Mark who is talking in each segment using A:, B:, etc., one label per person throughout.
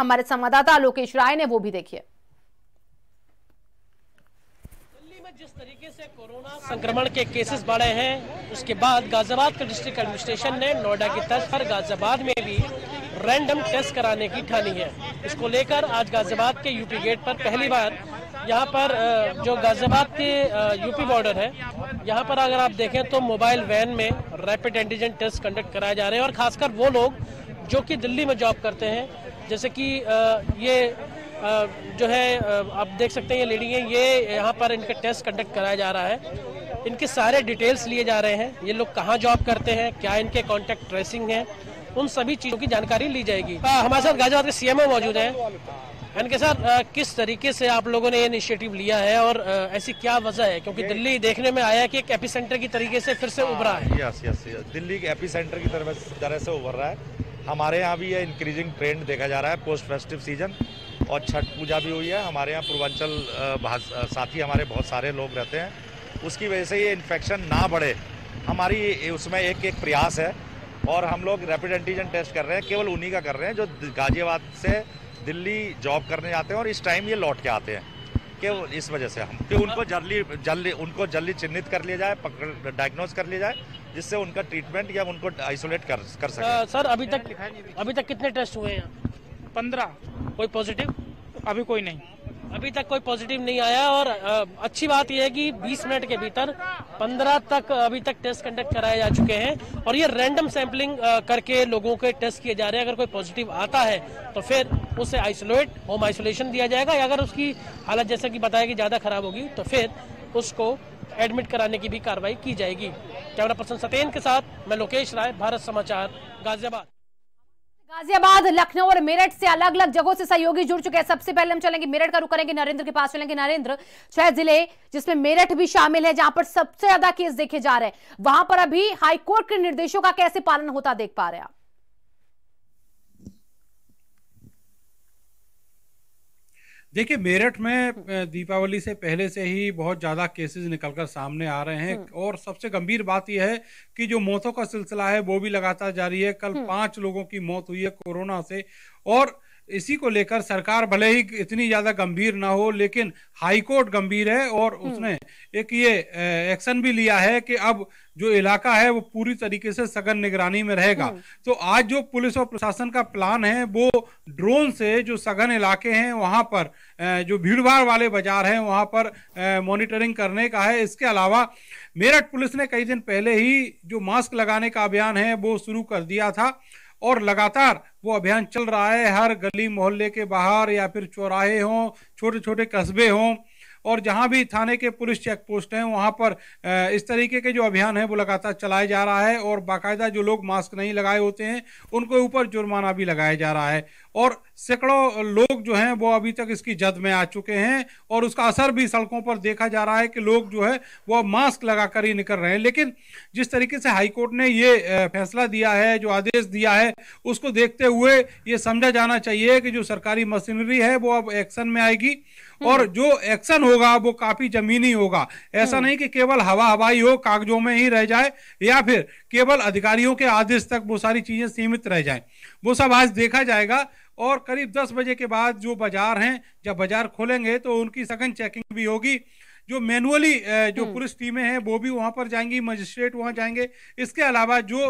A: हमारे संवाददाता लोकेश राय ने वो भी देखिए
B: जिस तरीके से कोरोना संक्रमण के केसेस बढ़े हैं उसके बाद गाजियाबाद के डिस्ट्रिक्ट एडमिनिस्ट्रेशन ने नोएडा की तर्ज पर गाजियाबाद में भी रैंडम टेस्ट कराने की ठानी है इसको लेकर आज गाजियाबाद के यूपी गेट पर पहली बार यहाँ पर जो गाजियाबाद के यूपी बॉर्डर है यहाँ पर अगर आप देखें तो मोबाइल वैन में रैपिड एंटीजन टेस्ट कंडक्ट कराए जा रहे हैं और खासकर वो लोग जो की दिल्ली में जॉब करते हैं जैसे कि ये जो है आप देख सकते हैं ये लेडी है ये यहाँ पर इनका टेस्ट कंडक्ट कराया जा रहा है इनके सारे डिटेल्स लिए जा रहे हैं ये लोग कहाँ जॉब करते हैं क्या इनके कॉन्टेक्ट ट्रेसिंग है उन सभी चीज़ों की जानकारी ली जाएगी आ, हमारे साथ गाजियाबाद के सीएमओ मौजूद हैं इनके साथ आ, किस तरीके से आप लोगों ने ये इनिशिएटिव लिया है और आ, ऐसी क्या वजह है क्योंकि दिल्ली देखने में आया है कि एक एपी सेंटर की तरीके से फिर से उभरा है
C: यस यस दिल्ली के एपी सेंटर की तरह से उभर रहा है हमारे यहाँ भी ये इंक्रीजिंग ट्रेंड देखा जा रहा है पोस्ट फेस्टिव सीजन और छठ पूजा भी हुई है हमारे यहाँ पूर्वांचल साथी हमारे बहुत सारे लोग रहते हैं उसकी वजह से ये इन्फेक्शन ना बढ़े हमारी उसमें एक एक प्रयास है और हम लोग रैपिड एंटीजन टेस्ट कर रहे हैं केवल उन्हीं का कर रहे हैं जो गाजियाबाद से दिल्ली जॉब करने जाते हैं और इस टाइम ये लौट के आते हैं केवल इस वजह से हम कि उनको जल्दी जल्दी उनको जल्दी चिन्हित कर लिया जाए पकड़ डायग्नोज कर लिया जाए जिससे उनका ट्रीटमेंट या उनको आइसोलेट कर कर सके आ,
B: सर अभी तक अभी तक कितने टेस्ट हुए हैं पंद्रह कोई पॉजिटिव अभी कोई नहीं अभी तक कोई पॉजिटिव नहीं आया और अच्छी बात यह है कि 20 मिनट के भीतर 15 तक अभी तक टेस्ट कंडक्ट कराए जा चुके हैं और ये रैंडम सैंपलिंग करके लोगों के टेस्ट किए जा रहे हैं अगर कोई पॉजिटिव आता है तो फिर उसे आइसोलेट होम आइसोलेशन दिया जाएगा या अगर उसकी हालत जैसा कि बताया कि ज़्यादा खराब होगी तो फिर उसको एडमिट कराने की भी कार्रवाई की जाएगी कैमरा पर्सन सत्येन के साथ मैं लोकेश राय भारत समाचार गाजियाबाद
A: गाजियाबाद लखनऊ और मेरठ से अलग अलग जगहों से सहयोगी जुड़ चुके हैं सबसे पहले हम चलेंगे मेरठ का रुख करेंगे नरेंद्र के पास चलेंगे नरेंद्र छह जिले जिसमें मेरठ भी शामिल है जहां पर सबसे ज्यादा केस देखे जा रहे हैं वहां पर अभी हाईकोर्ट के निर्देशों का कैसे पालन होता देख पा रहे हैं आप
D: देखिए मेरठ में दीपावली से पहले से ही बहुत ज़्यादा केसेस निकलकर सामने आ रहे हैं हम्म। और सबसे गंभीर बात यह है कि जो मौतों का सिलसिला है वो भी लगातार जारी है कल हम्म। पांच लोगों की मौत हुई है कोरोना से और इसी को लेकर सरकार भले ही इतनी ज्यादा गंभीर ना हो लेकिन हाईकोर्ट गंभीर है और हम्म। उसने एक ये एक्शन भी लिया है कि अब जो इलाका है वो पूरी तरीके से सघन निगरानी में रहेगा हम्म। तो आज जो पुलिस और प्रशासन का प्लान है वो ड्रोन से जो सघन इलाके हैं वहां पर जो भीड़भाड़ वाले बाजार हैं वहां पर मॉनिटरिंग करने का है इसके अलावा मेरठ पुलिस ने कई दिन पहले ही जो मास्क लगाने का अभियान है वो शुरू कर दिया था और लगातार वो अभियान चल रहा है हर गली मोहल्ले के बाहर या फिर चौराहे हों छोटे छोटे कस्बे हों और जहाँ भी थाने के पुलिस चेक पोस्ट हैं वहाँ पर इस तरीके के जो अभियान है वो लगातार चलाया जा रहा है और बाकायदा जो लोग मास्क नहीं लगाए होते हैं उनके ऊपर जुर्माना भी लगाया जा रहा है और सैकड़ों लोग जो हैं वो अभी तक इसकी जद में आ चुके हैं और उसका असर भी सड़कों पर देखा जा रहा है कि लोग जो है वो मास्क लगा ही निकल रहे हैं लेकिन जिस तरीके से हाईकोर्ट ने ये फैसला दिया है जो आदेश दिया है उसको देखते हुए ये समझा जाना चाहिए कि जो सरकारी मशीनरी है वो अब एक्शन में आएगी और हम्म। जो एक्शन होगा वो काफी जमीनी होगा ऐसा हम्म। नहीं कि केवल हवा हवाई हो कागजों में ही रह जाए या फिर केवल अधिकारियों के आदेश तक वो सारी चीजें सीमित रह जाए वो सब आज देखा जाएगा और करीब दस बजे के बाद जो बाजार हैं जब बाजार खोलेंगे तो उनकी सघन चेकिंग भी होगी जो मैनुअली जो हम्म। पुलिस टीमें हैं वो भी वहाँ पर जाएंगी मजिस्ट्रेट वहाँ जाएंगे इसके अलावा जो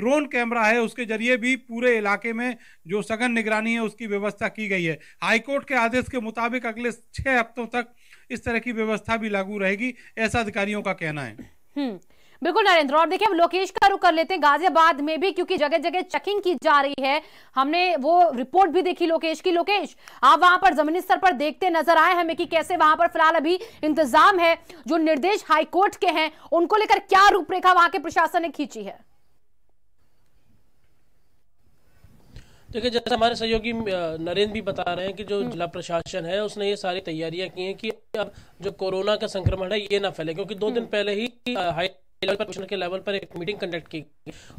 D: ड्रोन कैमरा है उसके जरिए भी पूरे इलाके में जो सघन निगरानी है उसकी व्यवस्था की गई है हाईकोर्ट के आदेश के मुताबिक अगले छः हफ्तों तक इस तरह की व्यवस्था भी लागू रहेगी ऐसा अधिकारियों का कहना है
A: हम्म। बिल्कुल नरेंद्र और देखिए हम लोकेश का रुख कर लेते हैं गाजियाबाद में भी क्योंकि जगह जगह चेकिंग की जा रही है हमने वो रिपोर्ट भी देखी लोकेश की लोकेश आप वहां पर जमीनी स्तर पर देखते नजर आए हमें कि कैसे वहां पर फिलहाल अभी इंतजाम है जो निर्देश हाईकोर्ट के हैं उनको लेकर क्या रूपरेखा वहां के प्रशासन ने खींची है
B: देखिए जैसे हमारे सहयोगी नरेंद्र भी बता रहे हैं कि जो हम्म। जिला प्रशासन है उसने ये सारी तैयारियां की हैं कि अब जो कोरोना का संक्रमण है ये ना फैले क्योंकि दो हम्म। दिन पहले ही हाई लेवल पर के लेवल पर एक मीटिंग कंडक्ट की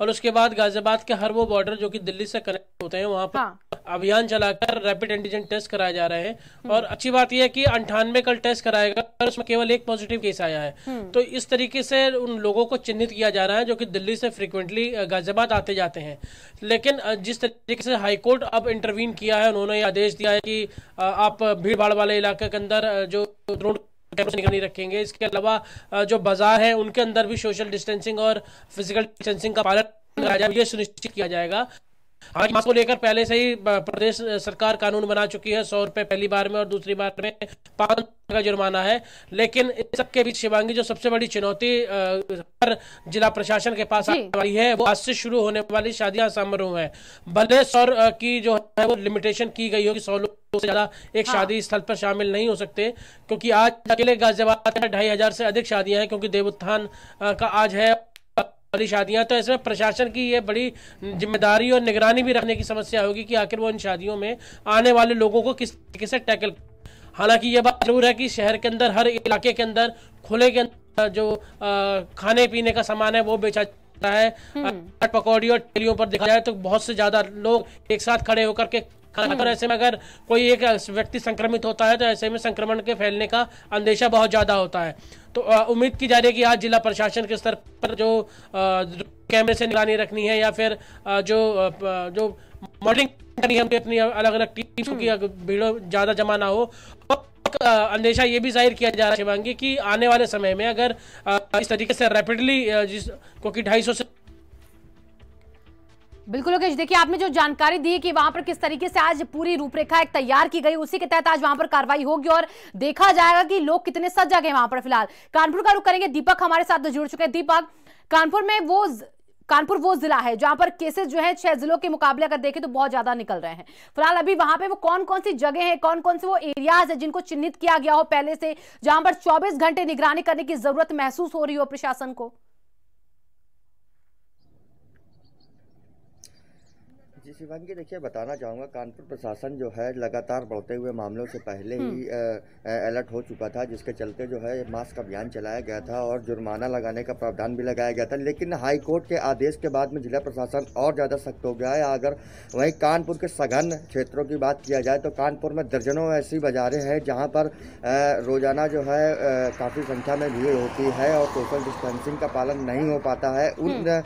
B: और उसके बाद गाजियाबाद के हर वो बॉर्डर जो कि दिल्ली से कनेक्ट होते हैं वहाँ पर हाँ। अभियान हाँ। चलाकर रैपिड एंटीजन टेस्ट कराए जा रहे हैं और अच्छी बात यह है कि अंठानवे कल टेस्ट कराएगा और उसमें केवल एक पॉजिटिव केस आया है हम्म। तो इस तरीके से उन लोगों को चिन्हित किया जा रहा है जो की दिल्ली से फ्रिक्वेंटली गाजियाबाद आते जाते हैं लेकिन जिस तरीके से हाईकोर्ट अब इंटरवीन किया है उन्होंने आदेश दिया है की आप भीड़ वाले इलाके के अंदर जो रोड निगरानी नहीं रखेंगे इसके अलावा जो बाजार है उनके अंदर भी सोशल डिस्टेंसिंग और फिजिकल डिस्टेंसिंग का पालन कराया जाएगा ये सुनिश्चित किया जाएगा हालांकि मास्क को लेकर पहले से ही प्रदेश सरकार कानून बना चुकी है सौ रुपए पहली बार में और दूसरी बार में पांच का जुर्माना है लेकिन इस सबके बीच शिवांगी जो सबसे बड़ी चुनौती हर जिला प्रशासन के पास आने है वो आज से शुरू होने वाली शादियां समारोह है भले सौ की जो है वो लिमिटेशन की गई होगी सौ लोगों से ज्यादा एक हाँ। शादी स्थल पर शामिल नहीं हो सकते क्योंकि आज अकेले गाजियाबाद में ढाई हजार से अधिक शादियां हैं क्योंकि देवोत्थान का आज है वाली शादियां तो इसमें प्रशासन की ये बड़ी जिम्मेदारी और निगरानी भी रखने की समस्या होगी कि आखिर वो इन शादियों में आने वाले लोगों को किस तरीके से टैकल हालांकि ये बात जरूर है कि शहर के अंदर हर इलाके के अंदर खुले के अंदर जो खाने पीने का सामान है वो बेचा जाता है हम्म। पकौड़ी और टेलियों पर देखा जाए तो बहुत से ज्यादा लोग एक साथ खड़े होकर के खासकर हम्म। ऐसे में अगर कोई एक व्यक्ति संक्रमित होता है तो ऐसे में संक्रमण के फैलने का अंदेशा बहुत ज़्यादा होता है तो उम्मीद की जा रही है कि आज जिला प्रशासन के स्तर पर जो कैमरे से निगरानी रखनी है या फिर जो जो मॉडलिंग करनी है अपनी अलग अलग टीम हम्म। की भीड़ ज़्यादा जमा ना हो तो अंदेशा ये भी जाहिर किया जा रहा है शिवांगी कि आने वाले समय में अगर इस तरीके से रैपिडली जिस क्योंकि ढाई सौ से
A: बिल्कुल लोकेश देखिए आपने जो जानकारी दी कि वहां पर किस तरीके से आज पूरी रूपरेखा एक तैयार की गई उसी के तहत आज वहां पर कार्रवाई होगी और देखा जाएगा कि लोग कितने सज गए वहां पर फिलहाल कानपुर का रुख करेंगे दीपक हमारे साथ तो जुड़ चुके हैं दीपक कानपुर में वो कानपुर वो जिला है जहां पर केसेस जो है छह जिलों के मुकाबले अगर देखें तो बहुत ज्यादा निकल रहे हैं फिलहाल अभी वहां पे वो कौन कौन सी जगह है कौन कौन से वो एरियाज है जिनको चिन्हित किया गया हो पहले से जहां पर 24 घंटे निगरानी करने की जरूरत महसूस हो रही हो प्रशासन को
C: शिवांगी देखिए बताना चाहूँगा कानपुर प्रशासन जो है लगातार बढ़ते हुए मामलों से पहले ही हम्म। अलर्ट हो चुका था जिसके चलते जो है मास्क अभियान चलाया गया था और जुर्माना लगाने का प्रावधान भी लगाया गया था लेकिन हाईकोर्ट के आदेश के बाद में जिला प्रशासन और ज़्यादा सख्त हो गया है अगर वहीं कानपुर के सघन क्षेत्रों की बात किया जाए तो कानपुर में दर्जनों ऐसी बाज़ारें हैं जहाँ पर रोज़ाना जो है काफ़ी संख्या में भीड़ होती है और सोशल डिस्टेंसिंग का पालन नहीं हो पाता है उन हम्म।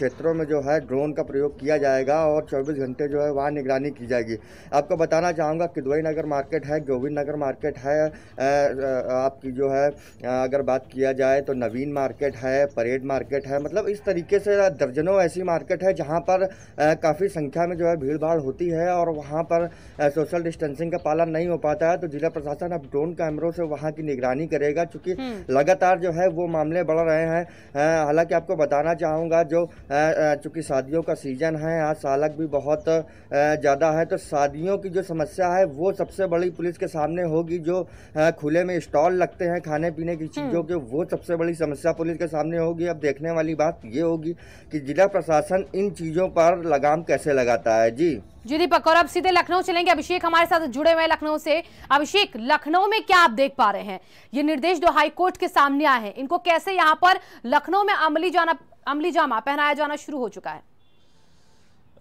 C: क्षेत्रों में जो है ड्रोन का प्रयोग किया जाएगा और चौबीस घंटे जो है वहाँ निगरानी की जाएगी आपको बताना चाहूँगा किदवई नगर मार्केट है गोविंद नगर मार्केट है आपकी जो है अगर बात किया जाए तो नवीन मार्केट है परेड मार्केट है मतलब इस तरीके से दर्जनों ऐसी मार्केट है जहाँ पर काफ़ी संख्या में जो है भीड़ भाड़ होती है और वहाँ पर सोशल डिस्टेंसिंग का पालन नहीं हो पाता है तो जिला प्रशासन अब ड्रोन कैमरों से वहाँ की निगरानी करेगा चूँकि हम्म। लगातार जो है वो मामले बढ़ रहे हैं हालांकि आपको बताना चाहूँगा जो चूँकि शादियों का सीजन है आज सालक भी बहुत ज़्यादा है तो शादियों की जो समस्या है वो सबसे बड़ी पुलिस के सामने होगी जो खुले में स्टॉल लगते हैं खाने पीने की चीज़ों हम्म। के वो सबसे बड़ी समस्या पुलिस के सामने होगी अब देखने वाली बात ये होगी कि जिला प्रशासन इन चीज़ों पर लगाम कैसे लगाता है जी
A: जी दीपक और अब सीधे लखनऊ चलेंगे अभिषेक हमारे साथ जुड़े हुए हैं लखनऊ से अभिषेक लखनऊ में क्या आप देख पा रहे हैं ये निर्देश जो हाईकोर्ट के सामने आए हैं इनको कैसे यहाँ पर लखनऊ में अमली जाना अमली जामा पहनाया जाना शुरू हो चुका है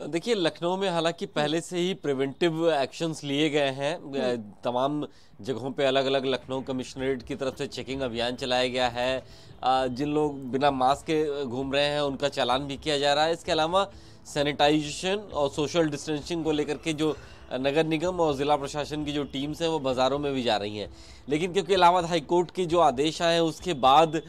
E: देखिए लखनऊ में हालांकि पहले से ही प्रिवेंटिव एक्शंस लिए गए हैं हम्म। तमाम जगहों पे अलग अलग लखनऊ कमिश्नरेट की तरफ से चेकिंग अभियान चलाया गया है जिन लोग बिना मास्क के घूम रहे हैं उनका चालान भी किया जा रहा है इसके अलावा सैनिटाइजेशन और सोशल डिस्टेंसिंग को लेकर के जो नगर निगम और ज़िला प्रशासन की जो टीम्स हैं वो बाज़ारों में भी जा रही हैं लेकिन क्योंकि इलाहाबाद हाईकोर्ट के जो आदेश आए हैं उसके बाद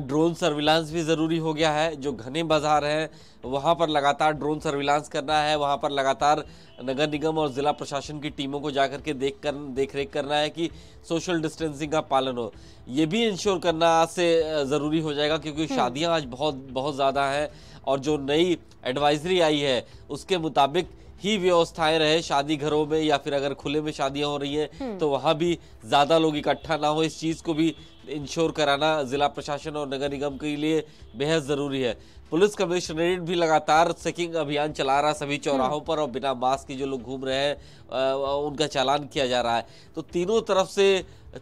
E: ड्रोन सर्विलांस भी ज़रूरी हो गया है जो घने बाज़ार हैं वहाँ पर लगातार ड्रोन सर्विलांस करना है वहाँ पर लगातार नगर निगम और ज़िला प्रशासन की टीमों को जा के देख कर देख रेख करना है कि सोशल डिस्टेंसिंग का पालन हो ये भी इंश्योर करना से ज़रूरी हो जाएगा क्योंकि हम्म। शादियाँ आज बहुत बहुत ज़्यादा हैं और जो नई एडवाइजरी आई है उसके मुताबिक ही व्यवस्थाएं रहे शादी घरों में या फिर अगर खुले में शादियां हो रही हैं तो वहाँ भी ज़्यादा लोग इकट्ठा ना हो इस चीज़ को भी इंश्योर कराना जिला प्रशासन और नगर निगम के लिए बेहद ज़रूरी है पुलिस कमिश्नरेट भी लगातार चेकिंग अभियान चला रहा सभी चौराहों पर और बिना मास्क के जो लोग घूम रहे हैं उनका चालान किया जा रहा है तो तीनों तरफ से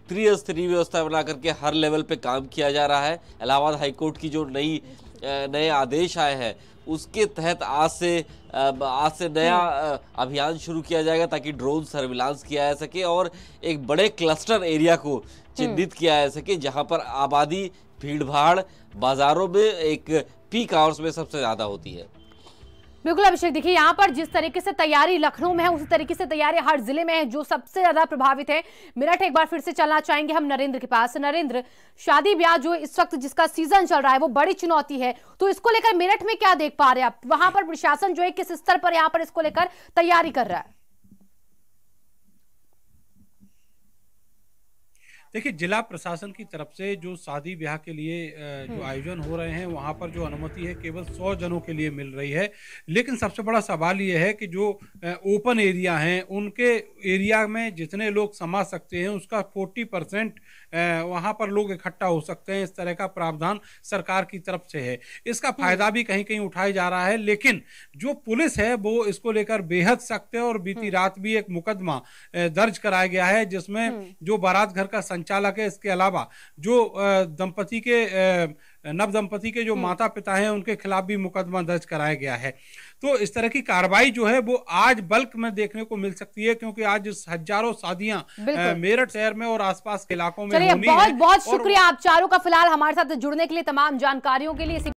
E: त्रिस्तरीय व्यवस्था बना करके हर लेवल पे काम किया जा रहा है इलाहाबाद हाईकोर्ट की जो नई नए आदेश आए हैं उसके तहत आज से आज से नया हम्म। अभियान शुरू किया जाएगा ताकि ड्रोन सर्विलांस किया जा सके और एक बड़े क्लस्टर एरिया को चिन्हित हम्म। किया जा सके जहां पर आबादी भीड़ भाड़ बाजारों में एक पीक आवर्स में सबसे ज़्यादा
A: होती है बिल्कुल अभिषेक देखिए यहाँ पर जिस तरीके से तैयारी लखनऊ में है उसी तरीके से तैयारी हर जिले में है जो सबसे ज्यादा प्रभावित है मेरठ एक बार फिर से चलना चाहेंगे हम नरेंद्र के पास नरेंद्र शादी ब्याह जो इस वक्त जिसका सीजन चल रहा है वो बड़ी चुनौती है तो इसको लेकर मेरठ में क्या देख पा रहे हैं आप वहां पर प्रशासन जो है किस स्तर पर यहाँ पर इसको लेकर तैयारी कर रहा है
D: देखिए जिला प्रशासन की तरफ से जो शादी ब्याह के लिए जो हम्म। आयोजन हो रहे हैं वहाँ पर जो अनुमति है केवल सौ जनों के लिए मिल रही है लेकिन सबसे बड़ा सवाल ये है कि जो ओपन एरिया हैं उनके एरिया में जितने लोग समा सकते हैं उसका फोर्टी परसेंट वहाँ पर लोग इकट्ठा हो सकते हैं इस तरह का प्रावधान सरकार की तरफ से है इसका हम्म। फायदा भी कहीं कहीं उठाया जा रहा है लेकिन जो पुलिस है वो इसको लेकर बेहद सख्त है और बीती हम्म। रात भी एक मुकदमा दर्ज कराया गया है जिसमें जो बारात घर का संचालक है इसके अलावा जो दंपति के नव दंपति के जो हम्म। माता पिता हैं उनके खिलाफ भी मुकदमा दर्ज कराया गया है तो इस तरह की कार्रवाई जो है वो आज बल्क में देखने को मिल सकती है क्योंकि आज हजारों शादियां मेरठ शहर में और आसपास के इलाकों में बहुत बहुत शुक्रिया
A: आप चारों का फिलहाल हमारे साथ जुड़ने के लिए तमाम जानकारियों के लिए